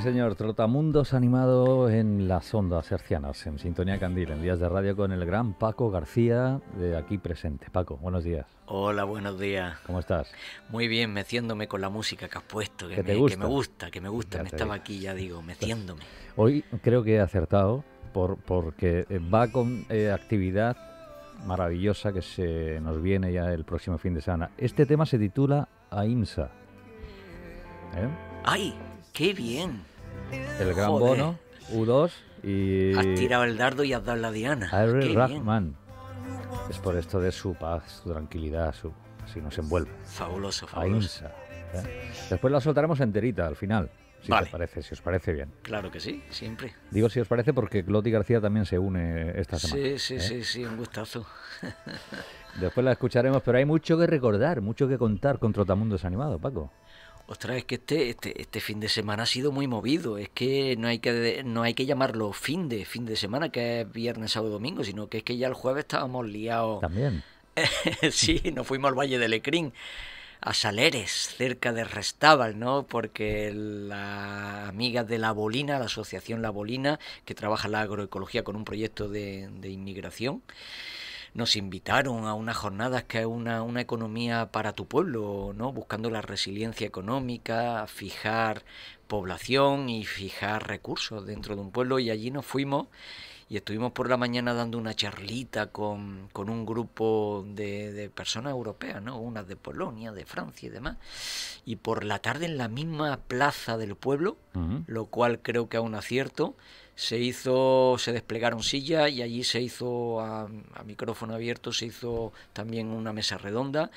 señor, Trotamundos animado en las ondas hercianas, en Sintonía Candil, en días de radio con el gran Paco García, de aquí presente. Paco, buenos días. Hola, buenos días. ¿Cómo estás? Muy bien, meciéndome con la música que has puesto, que, me gusta? que me, gusta? me estaba aquí ya digo, meciéndome. Hoy creo que he acertado por, porque eh, va con eh, actividad maravillosa que se nos viene ya el próximo fin de semana. Este tema se titula AIMSA. ¿Eh? ¡Ay! ¡Qué bien! el gran bono, U2 y... Has tirado el dardo y has dado la diana. Harry Es por esto de su paz, su tranquilidad, su... si nos envuelve. Fabuloso, fabuloso. ¿eh? Después la soltaremos enterita al final. Si parece, si os parece bien. Claro que sí, siempre. Digo si os parece porque Cloti García también se une esta semana. Sí, sí, ¿eh? sí, sí, un gustazo. Después la escucharemos, pero hay mucho que recordar, mucho que contar con Trotamundo Desanimado, Paco. Ostras, es que este, este, este, fin de semana ha sido muy movido. Es que no hay que, no hay que llamarlo fin de, fin de semana, que es viernes, sábado, domingo, sino que es que ya el jueves estábamos liados. También. sí, nos fuimos al Valle de Ecrín, a Saleres, cerca de Restábal, ¿no? Porque la amiga de La Bolina, la asociación La Bolina, que trabaja la agroecología con un proyecto de inmigración, nos invitaron a unas jornadas que es una, una economía para tu pueblo, ¿no? Buscando la resiliencia económica, fijar población y fijar recursos dentro de un pueblo y allí nos fuimos y estuvimos por la mañana dando una charlita con, un grupo de, personas europeas, ¿no? unas de Polonia, de Francia y demás, y por la tarde en la misma plaza del pueblo, lo cual creo que es un acierto, se hizo, se desplegaron sillas y allí se hizo a, micrófono abierto, se hizo también una mesa redonda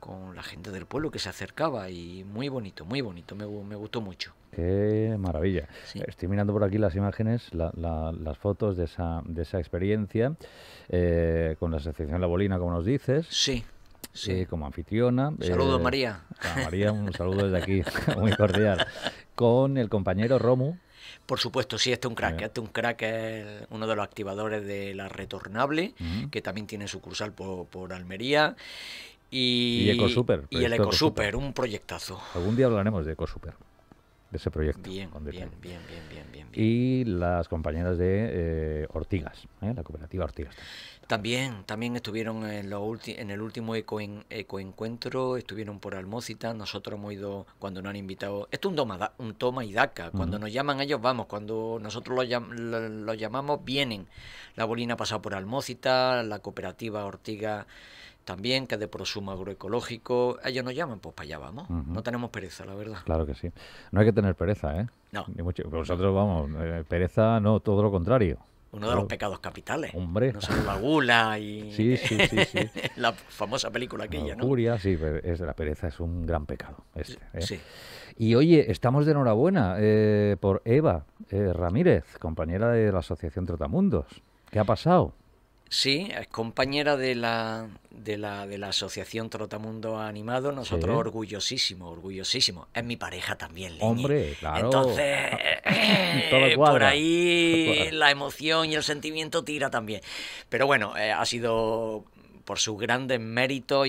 con la gente del pueblo que se acercaba y muy bonito, muy bonito, me, me gustó mucho. Qué maravilla. Estoy mirando por aquí las imágenes, las fotos de esa, de esa experiencia eh, con la Asociación La Bolina, como nos dices. Sí. Sí. Eh, como anfitriona. Eh, Saludos, María. María, un saludo desde aquí, muy cordial. Con el compañero Romu, por supuesto, sí, este es un crack. Este un crack es uno de los activadores de la retornable, que también tiene sucursal por, por Almería. Y, Eco Super Y el Eco Super, un proyectazo. Algún día hablaremos de Ecosuper de ese proyecto. Bien, bien, bien, bien, bien, Y las compañeras de eh, Ortigas, ¿eh? la cooperativa Ortigas. También, también estuvieron en, lo en el último ecoencuentro, estuvieron por Almócita, nosotros hemos ido cuando nos han invitado. Esto es un, toma, un toma y daca, cuando nos llaman ellos vamos, cuando nosotros los, llamamos vienen. La Bolina ha pasado por Almócita, la cooperativa Ortigas también, que de prosumo agroecológico. Ellos ah, nos llaman, pues para allá vamos. No tenemos pereza, la verdad. Claro que sí. No hay que tener pereza, ¿eh? No. Nosotros, vamos, eh, pereza no, todo lo contrario. Uno de los pecados capitales. Hombre. No solo la gula y sí, sí, sí, la famosa película aquella, ¿no? Curia, sí, la pereza es un gran pecado. Este, ¿eh? Y oye, estamos de enhorabuena eh, por Eva Ramírez, compañera de la Asociación Trotamundos. ¿Qué ha pasado? Sí, es compañera de la, de la, de la Asociación Trotamundo Animado. Nosotros orgullosísimos, orgullosísimo, orgullosísimo. Es mi pareja también, Leñi. Hombre, claro. Entonces, eh, por ahí la emoción y el sentimiento tira también. Pero bueno, eh, ha sido por sus grandes méritos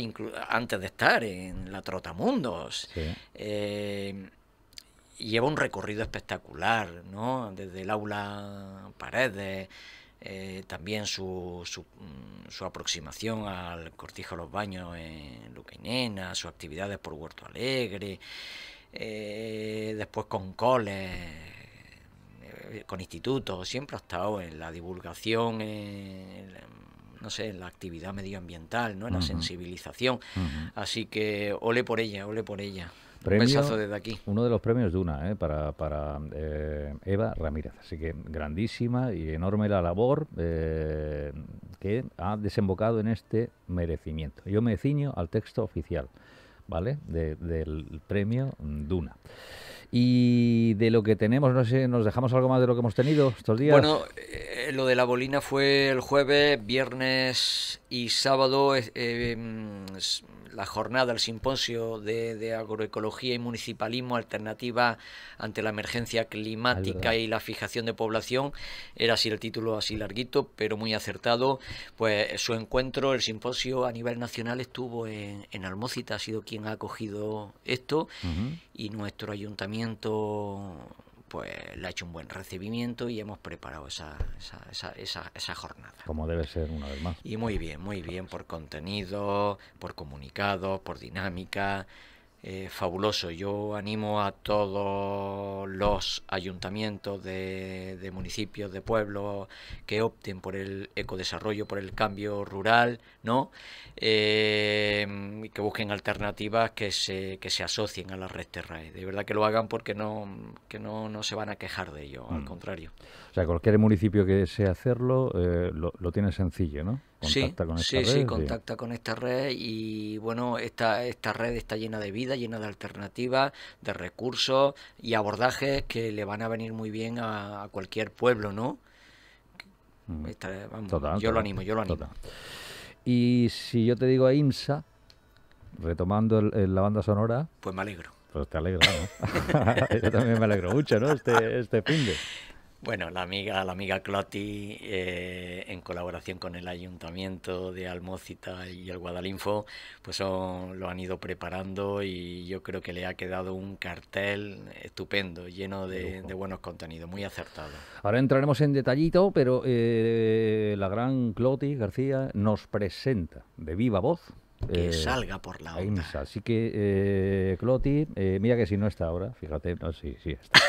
antes de estar en la Trotamundos. Eh, lleva un recorrido espectacular, ¿no? Desde el aula Paredes eh, también su, mm, su, aproximación al Cortijo de los Baños en Nena, sus actividades por Huerto Alegre, eh, después con coles, eh, con institutos, siempre ha estado en la divulgación, en, no sé, en la actividad medioambiental, ¿no? en la sensibilización. Así que ole por ella, ole por ella desde aquí. Uno de los premios Duna ¿eh? para, para eh, Eva Ramírez. Así que grandísima y enorme la labor eh, que ha desembocado en este merecimiento. Yo me ciño al texto oficial, ¿vale? del premio Duna. Y de lo que tenemos, no sé, ¿nos dejamos algo más de lo que hemos tenido estos días? Bueno, eh, lo de la bolina fue el jueves, viernes y sábado. Em, la jornada, el simposio de, agroecología y municipalismo, alternativa ante la emergencia climática y la fijación de población, era así el título así larguito, pero muy acertado. Pues su encuentro, el simposio a nivel nacional estuvo en, en Almócita, ha sido quien ha acogido esto y nuestro ayuntamiento pues le ha hecho un buen recibimiento y hemos preparado esa, esa, esa, esa, jornada. Como debe ser una vez más. Y muy bien, muy bien, por contenido, por comunicado, por dinámica, eh, fabuloso. Yo animo a todos los ayuntamientos de, municipios, de pueblos que opten por el ecodesarrollo, por el cambio rural, ¿no? Eh, que busquen alternativas que se, que se asocien a la red terrae. De verdad que lo hagan porque no, que no, no se van a quejar de ello, al mm. contrario. O sea, cualquier municipio que desee hacerlo eh, lo tiene sencillo, ¿no? sí, sí, contacta con esta red y bueno, esta, esta red está llena de vida, llena de alternativas, de recursos y abordajes que le van a venir muy bien a, cualquier pueblo, ¿no? Mm. yo lo animo, yo lo animo. Y si yo te digo a IMSA, retomando la banda sonora... Pues me alegro. Pues te alegro, yo también me alegro mucho, ¿no? Este, este bueno, la amiga, la amiga Cloti, eh, en colaboración con el Ayuntamiento de Almocita y el Guadalinfo, pues lo han ido preparando y yo creo que le ha quedado un cartel estupendo, lleno de, buenos contenidos, muy acertado. Ahora entraremos en detallito, pero eh, la gran Cloti García nos presenta de viva voz que eh, salga por la onda. Así que, eh, eh, mira que si no está ahora, fíjate, no, sí, sí está.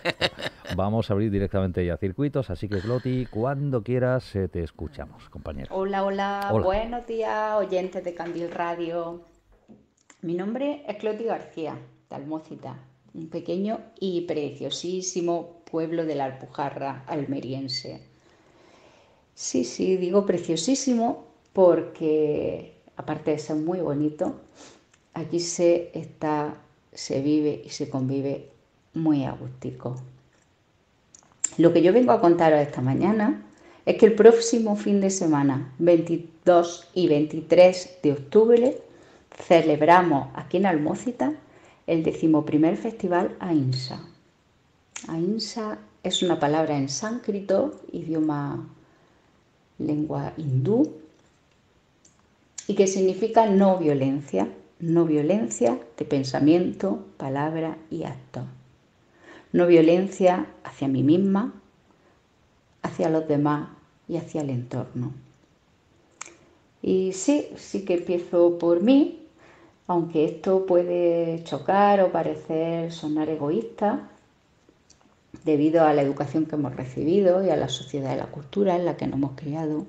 Vamos a abrir directamente ya circuitos, así que, Cloti, cuando quieras eh, te escuchamos, compañero. Hola, hola, buenos días, oyentes de Candil Radio. Mi nombre es Cloti García, Talmócita, un pequeño y preciosísimo pueblo de la Alpujarra almeriense. Sí, sí, digo preciosísimo porque aparte de ser muy bonito, aquí se está, se vive y se convive muy agústico. Lo que yo vengo a contaros esta mañana es que el próximo fin de semana, 22 y 23 de octubre, celebramos aquí en Almócita el decimoprimer festival AINSA. AINSA es una palabra en sánscrito, idioma lengua hindú, y que significa no violencia, no violencia de pensamiento, palabra y acto. No violencia hacia mí misma, hacia los demás y hacia el entorno. Y sí, sí que empiezo por mí, aunque esto puede chocar o parecer sonar egoísta debido a la educación que hemos recibido y a la sociedad y la cultura en la que nos hemos criado.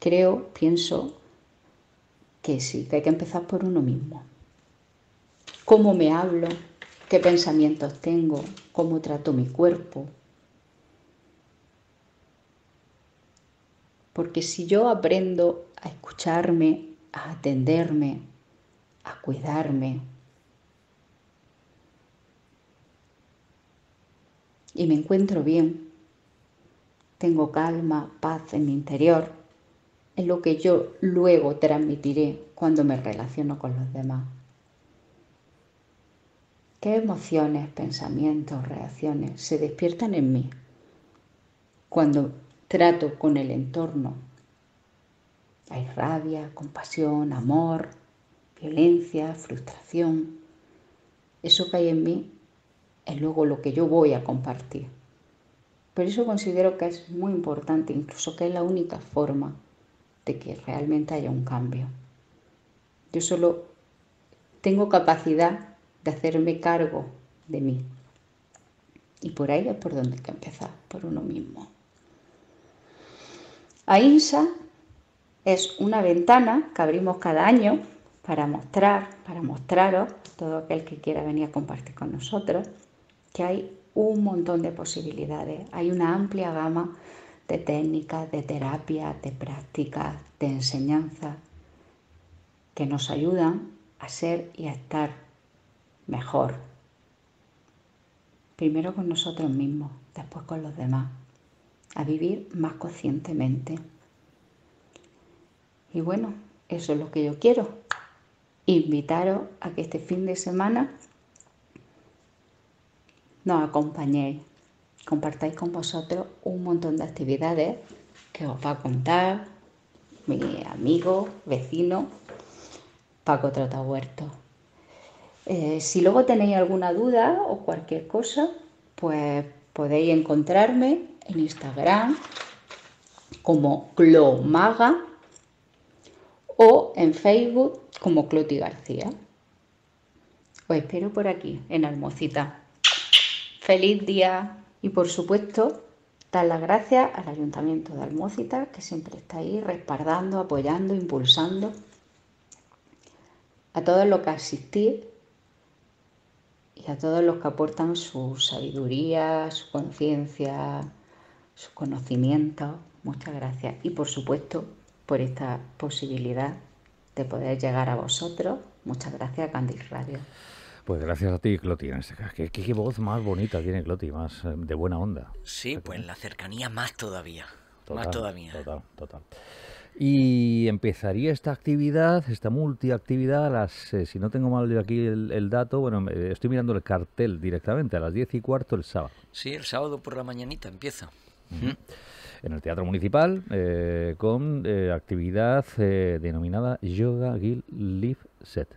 Creo, pienso que sí, que hay que empezar por uno mismo. ¿Cómo me hablo? ¿Qué pensamientos tengo? ¿Cómo trato mi cuerpo? Porque si yo aprendo a escucharme, a atenderme, a cuidarme, y me encuentro bien, tengo calma, paz en mi interior, es lo que yo luego transmitiré cuando me relaciono con los demás. ¿Qué emociones, pensamientos, reacciones se despiertan en mí cuando trato con el entorno? Hay rabia, compasión, amor, violencia, frustración. Eso que hay en mí es luego lo que yo voy a compartir. Por eso considero que es muy importante, incluso que es la única forma de que realmente haya un cambio. Yo solo tengo capacidad de hacerme cargo de mí. Y por ahí es por donde hay que empezar, por uno mismo. AINSA es una ventana que abrimos cada año para mostrar, para mostraros, todo aquel que quiera venir a compartir con nosotros, que hay un montón de posibilidades, hay una amplia gama de técnicas, de terapia, de prácticas, de enseñanza que nos ayudan a ser y a estar mejor. Primero con nosotros mismos, después con los demás, a vivir más conscientemente. Y bueno, eso es lo que yo quiero. Invitaros a que este fin de semana nos acompañéis compartáis con vosotros un montón de actividades que os va a contar mi amigo, vecino, Paco Trotahuerto. Eh, si luego tenéis alguna duda o cualquier cosa, pues podéis encontrarme en Instagram como Clomaga o en Facebook como Cloti García. Os espero por aquí, en Almocita. ¡Feliz día! Y por supuesto, dar las gracias al Ayuntamiento de Almócita, que siempre está ahí respaldando, apoyando, impulsando. A todos los que asistís y a todos los que aportan su sabiduría, su conciencia, sus conocimientos. Muchas gracias. Y por supuesto, por esta posibilidad de poder llegar a vosotros. Muchas gracias, Candice Radio. Pues gracias a ti, Cloti. Este ¿Qué, voz más bonita tiene Cloti, más eh, de buena onda. Sí, pues en la cercanía más todavía. más todavía. Total, total. Y empezaría esta actividad, esta multiactividad, las, eh, si no tengo mal de aquí el, dato, bueno, eh, estoy mirando el cartel directamente, a las 10 y cuarto el sábado. Sí, el sábado por la mañanita empieza. En el Teatro Municipal, con actividad denominada Yoga Gil Live Set.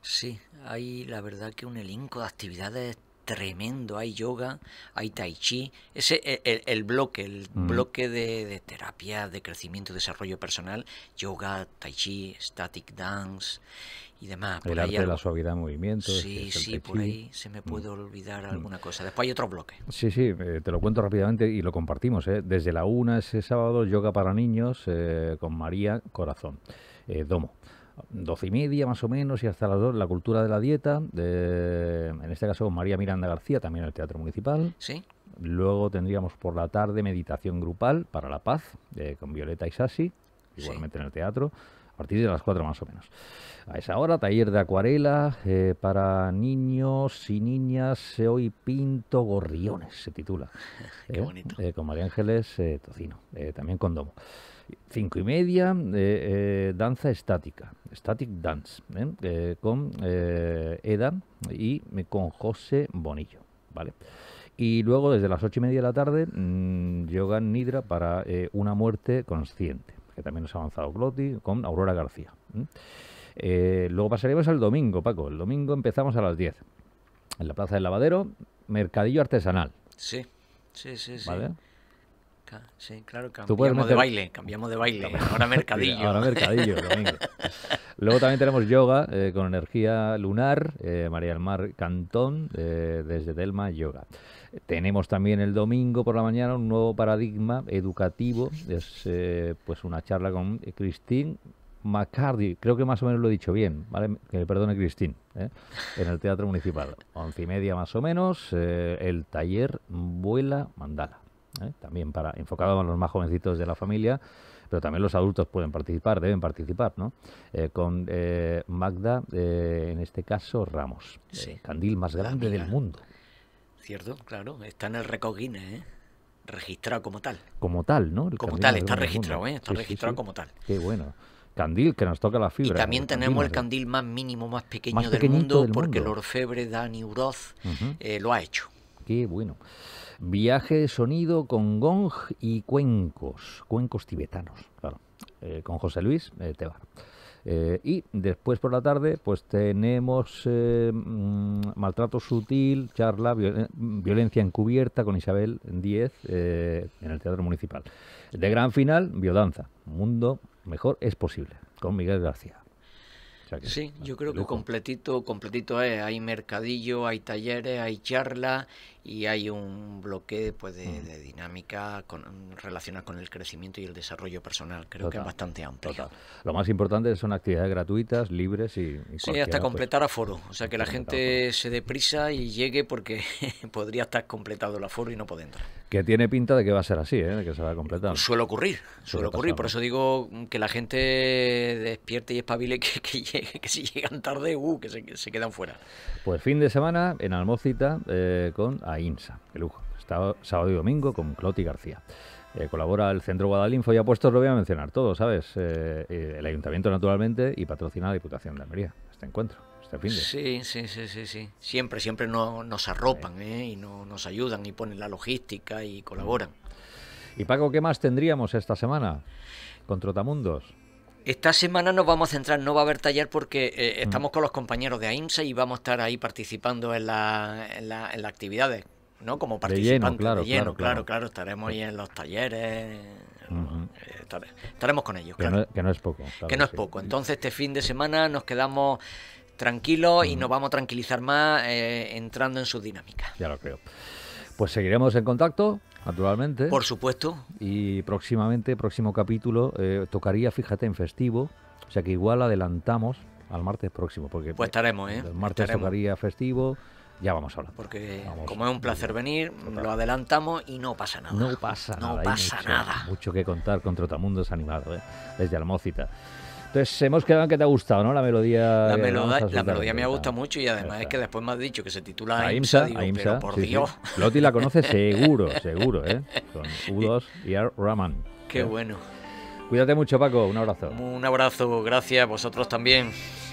Sí, hay la verdad que un elenco de actividades tremendo. Hay yoga, hay tai chi. Ese e, el, bloque, el mm. bloque de, terapia, de crecimiento, desarrollo personal, yoga, tai chi, static dance y demás. el arte de la suavidad movimiento. Sí, este, sí, por ahí se me puede mm. olvidar mm. alguna cosa. Después hay otro bloque. Sí, sí, eh, te lo cuento rápidamente y lo compartimos. Eh. Desde la una ese sábado, yoga para niños eh, con María Corazón, Domo doce y media más o menos y hasta las dos la cultura de la dieta, en este caso con María Miranda García, también en el Teatro Municipal. Luego tendríamos por la tarde meditación grupal para la paz eh, con Violeta y igualmente en el teatro partir de las 4 más o menos. A esa hora, taller de acuarela eh, para niños y niñas. se eh, hoy pinto gorriones, se titula. Qué eh, bonito. con María Ángeles Tocino, también con Domo. Cinco y media, danza estática, static dance, con Eda y con José Bonillo. ¿Vale? Y luego, desde las ocho y media de la tarde, mm, yoga nidra para una muerte consciente que también nos ha avanzado Cloti, con Aurora García. Eh, luego pasaremos al domingo, Paco. El domingo empezamos a las 10. En la Plaza del Lavadero, Mercadillo Artesanal. Sí, sí, sí, sí sí, claro, cambiamos de baile, cambiamos de baile, ahora mercadillo. ahora mercadillo, domingo. Luego también tenemos yoga eh, con energía lunar, eh, María del Mar Cantón, eh, desde Delma Yoga. Tenemos también el domingo por la mañana un nuevo paradigma educativo, es pues una charla con Cristín Macardi, creo que más o menos lo he dicho bien, ¿vale? Que me perdone Cristín, en el Teatro Municipal. Once y media más o menos, el taller Vuela Mandala. ¿eh? también para enfocado a los más jovencitos de la familia, pero también los adultos pueden participar, deben participar, ¿no? Eh, con eh, Magda, en este caso Ramos, candil más grande del mundo. Cierto, claro, está en el recoguine, ¿eh? registrado como tal. Como tal, ¿no? como tal, está registrado, ¿eh? está registrado como tal. Qué bueno candil que nos toca la fibra. Y también tenemos el candil más mínimo, más pequeño del, mundo, porque el orfebre Dani Uroz lo ha hecho. Qué bueno. Viaje de sonido con gong y cuencos, cuencos tibetanos, claro, eh, con José Luis eh, Tebar. Eh, y después por la tarde, pues tenemos mm, maltrato sutil, charla, violencia encubierta con Isabel Díez en el Teatro Municipal. De gran final, biodanza. Mundo mejor es posible, con Miguel García. sí, yo creo que completito, completito es. Hay mercadillo, hay talleres, hay charla y hay un bloque pues, mm. de, dinámica con, relacionada con el crecimiento y el desarrollo personal. Creo que es bastante amplio. Lo más importante son actividades gratuitas, libres y... y hasta pues, completar aforo. O sea, que la gente se se deprisa y llegue porque podría estar completado el aforo y no puede entrar. Que tiene pinta de que va a ser así, ¿eh? que se va a completar. Suele ocurrir, suele ocurrir. Por eso digo que la gente despierte y espabile que, si llegan tarde, uh, que se, quedan fuera. Pues fin de semana en Almocita eh, con INSA. Qué lujo. Está sábado y domingo con Cloti García. Eh, colabora el Centro Guadalinfo y Apuestos, lo voy a mencionar todo, ¿sabes? Eh, el Ayuntamiento, naturalmente, y patrocina la Diputación de Almería. Este encuentro, este fin de. Sí, sí, sí, sí. sí. Siempre, siempre nos arropan ¿eh? y no, nos ayudan y ponen la logística y colaboran. ¿Y Paco, qué más tendríamos esta semana con Trotamundos? Esta semana nos vamos a centrar, no va a haber taller porque eh, mm. estamos con los compañeros de AIMSA y vamos a estar ahí participando en, las actividades, ¿no? Como participantes. De lleno, claro, claro, claro, Estaremos ahí en los talleres. Eh, estaremos con ellos, que No, es poco. que no es poco. Entonces, este fin de semana nos quedamos tranquilos y nos vamos a tranquilizar más eh, entrando en su dinámica. Ya lo creo. Pues seguiremos en contacto. Naturalmente. Por supuesto. Y próximamente, próximo capítulo, eh, tocaría, fíjate, en festivo. O sea que igual adelantamos al martes próximo. Porque pues estaremos, ¿eh? El martes tocaría festivo. Ya vamos a hablar. Porque como es un placer venir, lo adelantamos y no pasa nada. No pasa no nada. No pasa nada. Mucho que contar con Trotamundos Animado, ¿eh? Desde Almócita. Entonces hemos quedado que te ha gustado, ¿no? La melodía. La, melodía, la melodía me ha gustado mucho y además es que después me has dicho que se titula Aimsa. Aimsa, por Dios. Loti la conoce seguro, seguro, ¿eh? Con U2 y R. Raman. Qué ¿eh? bueno. Cuídate mucho, Paco. Un abrazo. Un abrazo, gracias. Vosotros también.